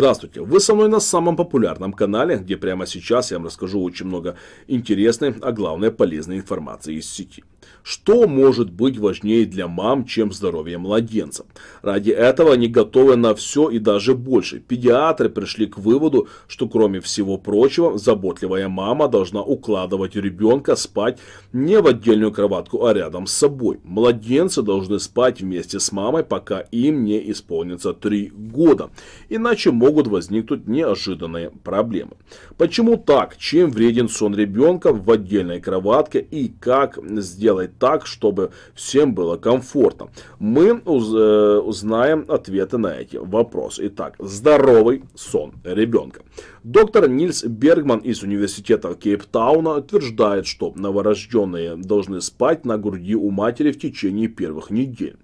Здравствуйте! Вы со мной на самом популярном канале, где прямо сейчас я вам расскажу очень много интересной, а главное полезной информации из сети. Что может быть важнее для мам, чем здоровье младенца? Ради этого они готовы на все и даже больше. Педиатры пришли к выводу, что кроме всего прочего, заботливая мама должна укладывать ребенка спать не в отдельную кроватку, а рядом с собой. Младенцы должны спать вместе с мамой, пока им не исполнится 3 года. Иначе могут возникнуть неожиданные проблемы. Почему так? Чем вреден сон ребенка в отдельной кроватке и как сделать сделать так, чтобы всем было комфортно? Мы уз, э, узнаем ответы на эти вопросы. Итак, здоровый сон ребенка. Доктор Нильс Бергман из университета Кейптауна утверждает, что новорожденные должны спать на груди у матери в течение первых недель,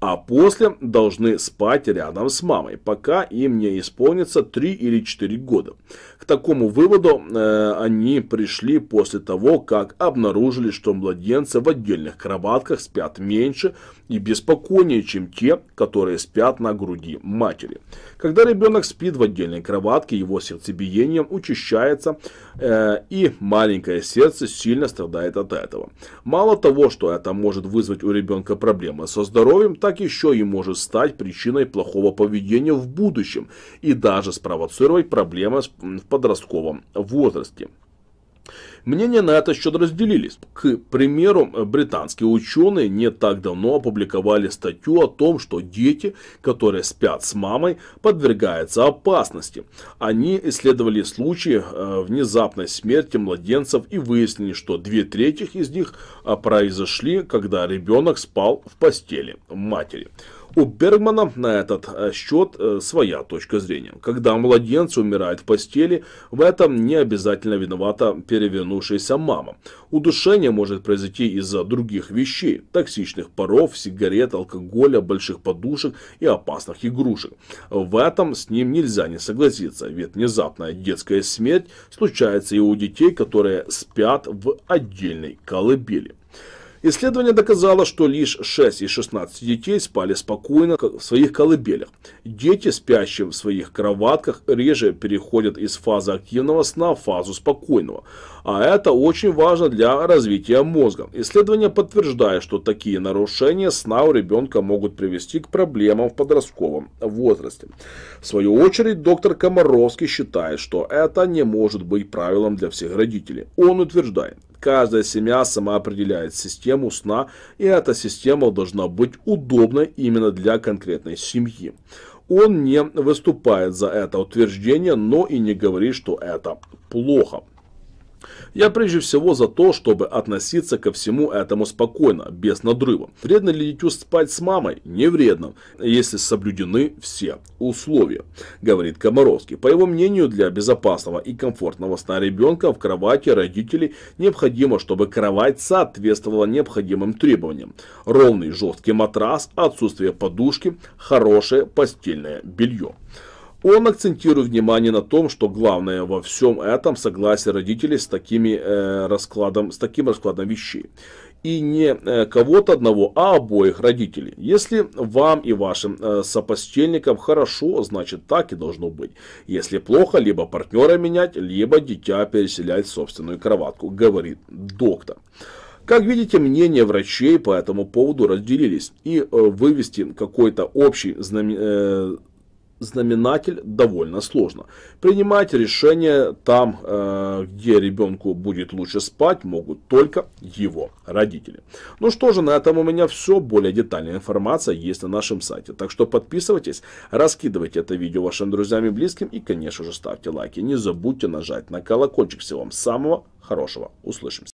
а после должны спать рядом с мамой, пока им не исполнится 3 или 4 года. К такому выводу э, они пришли после того, как обнаружили, что младенцы в отдельных кроватках спят меньше и беспокойнее, чем те, которые спят на груди матери. Когда ребенок спит в отдельной кроватке, его сердцебиение учащается э, и маленькое сердце сильно страдает от этого. Мало того, что это может вызвать у ребенка проблемы со здоровьем, так еще и может стать причиной плохого поведения в будущем и даже спровоцировать проблемы в подростковом возрасте. Мнения на это счет разделились. К примеру, британские ученые не так давно опубликовали статью о том, что дети, которые спят с мамой, подвергаются опасности. Они исследовали случаи э, внезапной смерти младенцев и выяснили, что две трети из них э, произошли, когда ребенок спал в постели матери. У Бергмана на этот э, счет э, своя точка зрения. Когда младенцы умирают в постели, в этом не обязательно виновата перевернувшаяся мама. Удушение может произойти из-за других вещей, токсичных паров, сигарет, алкоголя, больших подушек и опасных игрушек. В этом с ним нельзя не согласиться, ведь внезапная детская смерть случается и у детей, которые спят в отдельной колыбели. Исследование доказало, что лишь 6 из 16 детей спали спокойно в своих колыбелях. Дети, спящие в своих кроватках, реже переходят из фазы активного сна в фазу спокойного. А это очень важно для развития мозга. Исследование подтверждает, что такие нарушения сна у ребенка могут привести к проблемам в подростковом возрасте. В свою очередь, доктор Комаровский считает, что это не может быть правилом для всех родителей. Он утверждает, Каждая семья сама определяет систему сна, и эта система должна быть удобной именно для конкретной семьи. Он не выступает за это утверждение, но и не говорит, что это плохо. Я прежде всего за то, чтобы относиться ко всему этому спокойно, без надрыва. Вредно ли дитю спать с мамой? Не вредно, если соблюдены все условия, говорит Комаровский. По его мнению, для безопасного и комфортного сна ребенка в кровати родителей необходимо, чтобы кровать соответствовала необходимым требованиям. Ровный жесткий матрас, отсутствие подушки, хорошее постельное белье. Он акцентирует внимание на том, что главное во всем этом согласие родителей с, такими, э, раскладом, с таким раскладом вещей. И не э, кого-то одного, а обоих родителей. Если вам и вашим э, сопостельникам хорошо, значит так и должно быть. Если плохо, либо партнера менять, либо дитя переселять в собственную кроватку, говорит доктор. Как видите, мнения врачей по этому поводу разделились, и э, вывести какой-то общий знамен... Э, знаменатель довольно сложно. Принимать решение там, э, где ребенку будет лучше спать, могут только его родители. Ну что же, на этом у меня все. Более детальная информация есть на нашем сайте. Так что подписывайтесь, раскидывайте это видео вашим друзьям и близким и, конечно же, ставьте лайки. Не забудьте нажать на колокольчик. Всего вам самого хорошего. Услышимся.